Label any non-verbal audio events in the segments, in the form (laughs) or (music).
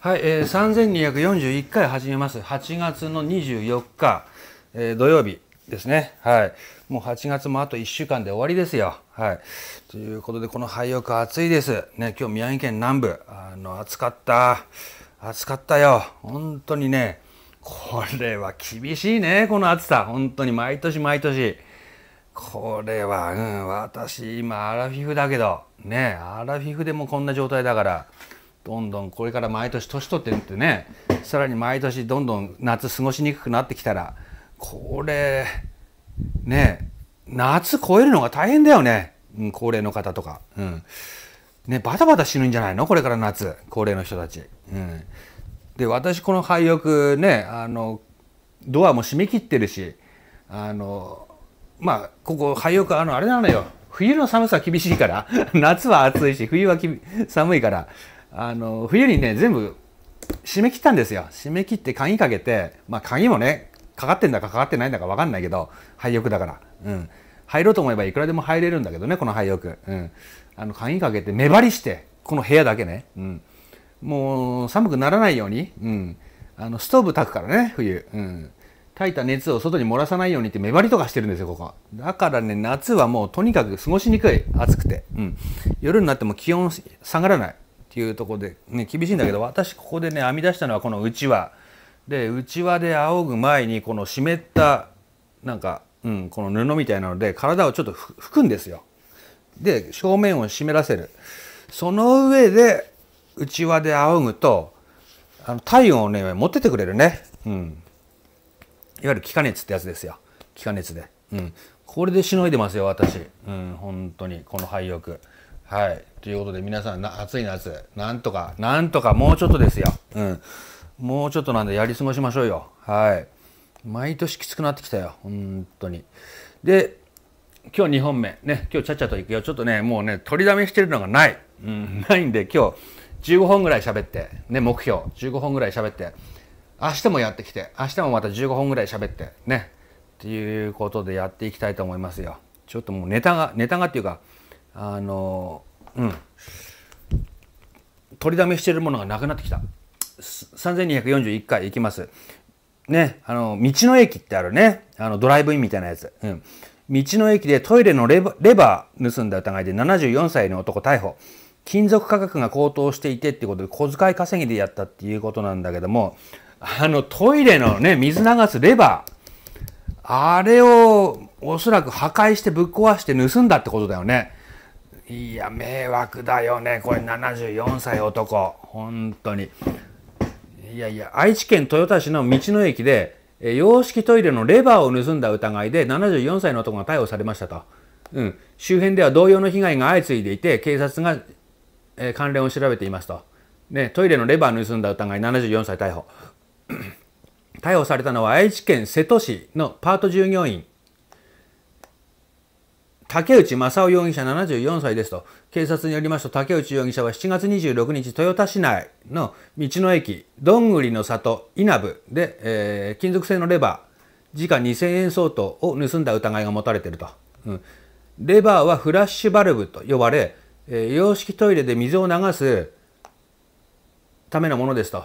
はい、えー、3241回始めます。8月の24日、えー、土曜日ですね。はい。もう8月もあと1週間で終わりですよ。はい。ということで、この廃屋暑いです。ね、今日宮城県南部、あの、暑かった。暑かったよ。本当にね、これは厳しいね、この暑さ。本当に毎年毎年。これは、うん、私今アラフィフだけど、ね、アラフィフでもこんな状態だから。どんどんこれから毎年年取ってってねさらに毎年どんどん夏過ごしにくくなってきたらこれね夏越えるのが大変だよね、うん、高齢の方とか、うん、ねバタバタ死ぬんじゃないのこれから夏高齢の人たち。うん、で私この廃浴ねあのドアも閉め切ってるしあのまあここ廃浴あのあれなのよ冬の寒さ厳しいから (laughs) 夏は暑いし冬は寒いからあの冬にね全部締め切ったんですよ締め切って鍵かけてまあ鍵もねかかってんだかかかってないんだか分かんないけど廃浴だからうん入ろうと思えばいくらでも入れるんだけどねこの廃浴うんあの鍵かけて目張りしてこの部屋だけねうんもう寒くならないようにうんあのストーブ炊くからね冬うん炊いた熱を外に漏らさないようにって目張りとかしてるんですよ、ここ。だからね、夏はもうとにかく過ごしにくい、暑くて。うん。夜になっても気温下がらない。っていうとこで、ね、厳しいんだけど私ここでね編み出したのはこのうちわでうちわで仰ぐ前にこの湿ったなんか、うん、この布みたいなので体をちょっと拭くんですよ。で正面を湿らせるその上でうちわで仰ぐとあの体温をね持っててくれるね、うん、いわゆる気化熱ってやつですよ気化熱で、うん、これでしのいでますよ私、うん、本当にこの廃浴。はい。ということで皆さんな、暑い夏、なんとか、なんとかもうちょっとですよ。うん。もうちょっとなんでやり過ごしましょうよ。はい。毎年きつくなってきたよ。本当に。で、今日2本目。ね、今日ちゃっちゃと行くよ。ちょっとね、もうね、取りだめしてるのがない。うん、ないんで、今日15本ぐらい喋って、ね、目標。15本ぐらい喋って、明日もやってきて、明日もまた15本ぐらい喋って、ね。っていうことでやっていきたいと思いますよ。ちょっともうネタが、ネタがっていうか、あのうん取りだめしてるものがなくなってきた3241回いきますねあの道の駅ってあるねあのドライブインみたいなやつ、うん、道の駅でトイレのレバー盗んだ疑いで74歳の男逮捕金属価格が高騰していてってことで小遣い稼ぎでやったっていうことなんだけどもあのトイレのね水流すレバーあれをおそらく破壊してぶっ壊して盗んだってことだよね。いや迷惑だよねこれ74歳男本当にいやいや愛知県豊田市の道の駅で洋式トイレのレバーを盗んだ疑いで74歳の男が逮捕されましたと、うん、周辺では同様の被害が相次いでいて警察が、えー、関連を調べていますと、ね、トイレのレバー盗んだ疑い74歳逮捕 (clears throat) 逮捕されたのは愛知県瀬戸市のパート従業員竹内正夫容疑者74歳ですと、警察によりますと竹内容疑者は7月26日、豊田市内の道の駅、どんぐりの里稲部で、えー、金属製のレバー、時価2000円相当を盗んだ疑いが持たれていると、うん、レバーはフラッシュバルブと呼ばれ、えー、洋式トイレで水を流すためのものですと、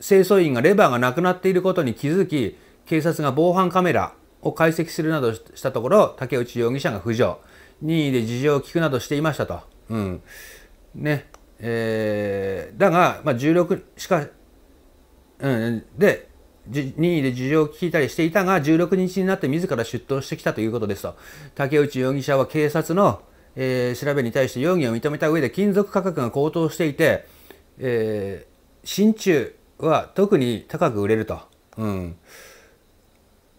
清掃員がレバーがなくなっていることに気づき、警察が防犯カメラを解析するなどしたところ竹内容疑者が浮上任意で事情を聞くなどしていましたと。うんねえー、だが、まあ、16しか、うん、で任意で事情を聞いたりしていたが16日になって自ら出頭してきたということですと竹内容疑者は警察の、えー、調べに対して容疑を認めた上で金属価格が高騰していて、えー、真鍮は特に高く売れると。うん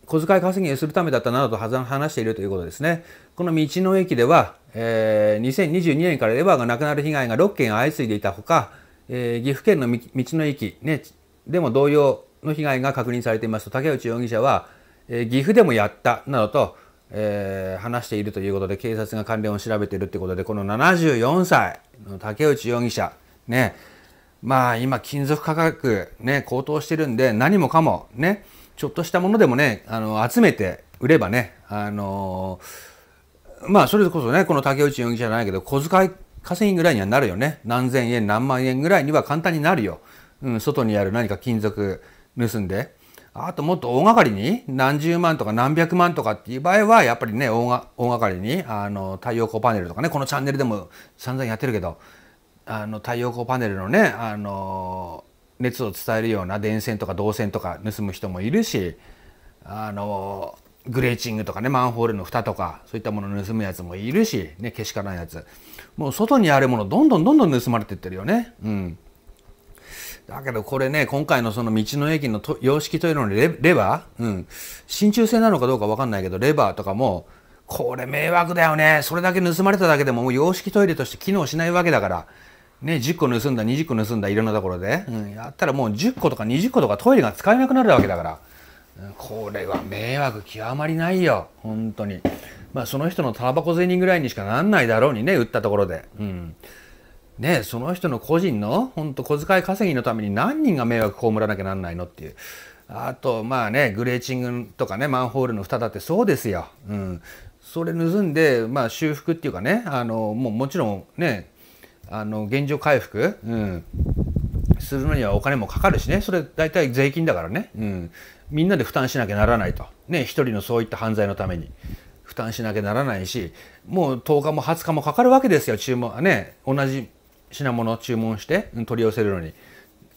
小遣い稼ぎをするためだったなどと話しているということですね。この道の駅では、えー、2022年からレバーがなくなる被害が6件相次いでいたほか、えー、岐阜県の道の駅、ね、でも同様の被害が確認されていますと竹内容疑者は、えー、岐阜でもやったなどと、えー、話しているということで警察が関連を調べているということでこの74歳の竹内容疑者ねまあ今金属価格ね高騰してるんで何もかもねちょっとしたものでもね、あの、集めて売ればね、あのー、まあ、それこそね、この竹内容疑者じゃないけど、小遣い稼ぎぐらいにはなるよね。何千円、何万円ぐらいには簡単になるよ。うん、外にある何か金属盗んで。あともっと大掛かりに何十万とか何百万とかっていう場合はやっぱりね大が大掛かりにあの太陽光パネルとかねこのチャンネルでも散々やってるけどあの太陽光パネルのねあの熱を伝えるような電線とか銅線とか盗む人もいるしあのグレーチングとかねマンホールの蓋とかそういったもの盗むやつもいるし、ね、けしからんやつもう外にあるものどんどんどんどん盗まれてってるよね。うんだけどこれね、今回のその道の駅のと様式というのにレレバー、うん、真鍮製なのかどうか分かんないけど、レバーとかも、これ迷惑だよね。それだけ盗まれただけでももう洋式トイレとして機能しないわけだから。ね、10個盗んだ20個盗んだいろんなところで、うん、やったらもう10個とか20個とかトイレが使えなくなるわけだから、これは迷惑極まりないよ本当にまあその人のタバコ銭ぐらいにしかなんないだろうにね売ったところで、うん、ねその人の個人の本当小遣い稼ぎのために何人が迷惑被らなきゃなんないのっていうあとまあねグレーチングとかねマンホールの蓋だってそうですよ、うん、それ盗んで、まあ、修復っていうかねあのもうもちろんねあの現状回復、うん、するのにはお金もかかるしねそれ大体税金だからね、うん、みんなで負担しなきゃならないとね一人のそういった犯罪のために負担しなきゃならないしもう10日も20日もかかるわけですよ注文ね同じ品物注文して取り寄せるのに。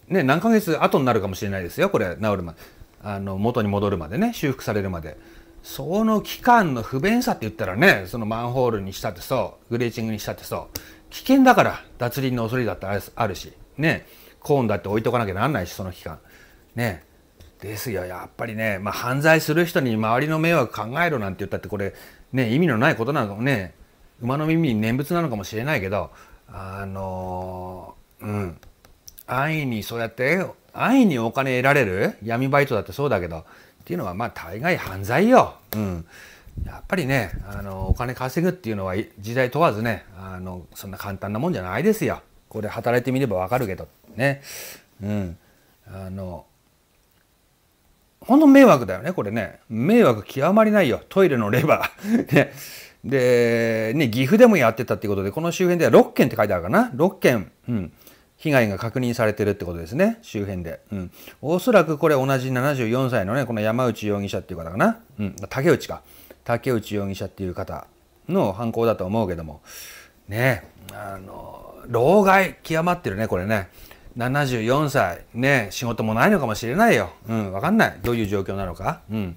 ね、何ヶ月後になるかもしれないですよこれ治るまであの元に戻るまでね修復されるまでその期間の不便さって言ったらねそのマンホールにしたってそうグレーチングにしたってそう危険だから脱輪の恐れだってあるしねコーンだって置いとかなきゃなんないしその期間ねですよやっぱりね、まあ、犯罪する人に周りの迷惑考えろなんて言ったってこれ、ね、意味のないことなのね馬の耳に念仏なのかもしれないけどあのうん安易にそうやって安易にお金得られる闇バイトだってそうだけどっていうのはまあ大概犯罪よ。うんやっぱりねあのお金稼ぐっていうのは時代問わずねあのそんな簡単なもんじゃないですよこれ働いてみればわかるけどねうんあのほんの迷惑だよねこれね迷惑極まりないよトイレのレバー (laughs) ねで、ね、岐阜でもやってたっていうことで、この周辺では6件って書いてあるかな ?6 件、うん、被害が確認されてるってことですね、周辺で。うん。おそらくこれ同じ74歳のね、この山内容疑者っていう方かなうん、竹内か。竹内容疑者っていう方の犯行だと思うけどもねあの老害極まってるねこれね74歳ね仕事もないのかもしれないよ、うん、分かんないどういう状況なのか、うん、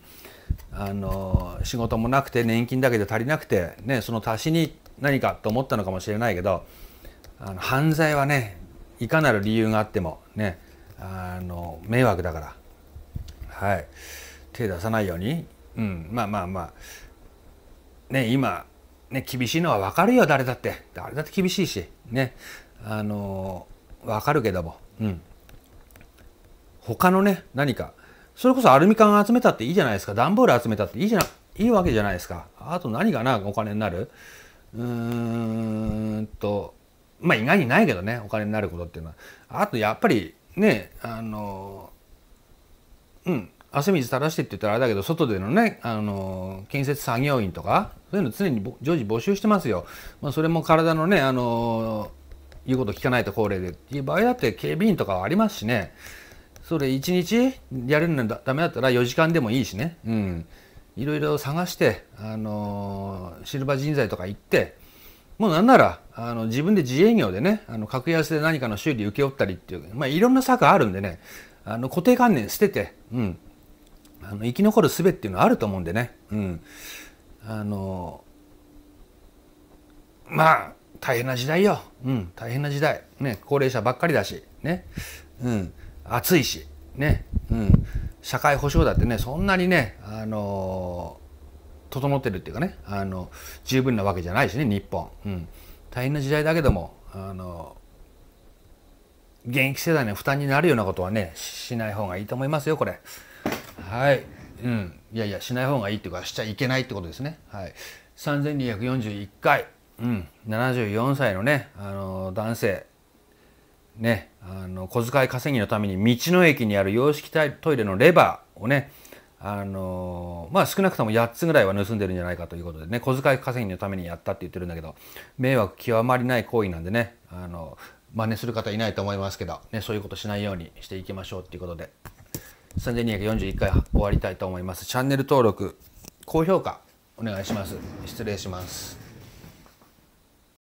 あの仕事もなくて年金だけで足りなくて、ね、その足しに何かと思ったのかもしれないけどあの犯罪はねいかなる理由があってもねあの迷惑だから、はい、手出さないようにうん、まあまあまあね今ね厳しいのは分かるよ誰だって誰だって厳しいしねあのー、分かるけども、うん、他のね何かそれこそアルミ缶集めたっていいじゃないですか段ボール集めたっていいじゃないいわけじゃないですかあと何がなお金になるうーんとまあ意外にないけどねお金になることっていうのはあとやっぱりねあのー、うん汗水垂らしてって言ったらあれだけど外でのね、あの建設作業員とかそういうの常に常時募集してますよ、まあ、それも体のね、あの言うこと聞かないと高齢でっていう場合だって警備員とかはありますしねそれ1日やれるのダメだったら4時間でもいいしねうんいろいろ探して、あのシルバー人材とか行ってもうなんならあの自分で自営業でねあの格安で何かの修理請け負ったりっていう、まあ、いろんな策あるんでねあの固定観念捨てて、うん、あの生き残る術っていうのはあると思うんでね、うん、あのまあ大変な時代よ、うん、大変な時代、ね、高齢者ばっかりだし、ねうん、暑いし、ねうん、社会保障だってねそんなにね、あの整ってるっていうかね、あの十分なわけじゃないしね日本、うん、大変な時代だけども、あの現役世代の負担になるようなことはねしない方がいいと思いますよこれ。はい、うん、いやいやしない方がいいっていうかしちゃいけないってことですねはい3241回、うん、74歳のねあの男性ねあの小遣い稼ぎのために道の駅にある洋式トイレのレバーをねあのまあ少なくとも8つぐらいは盗んでるんじゃないかということでね小遣い稼ぎのためにやったって言ってるんだけど迷惑極まりない行為なんでねあの真似する方いないと思いますけど、ね、そういうことしないようにしていきましょうっていうことで。3241回終わりたいと思います。チャンネル登録、高評価お願いします。失礼します。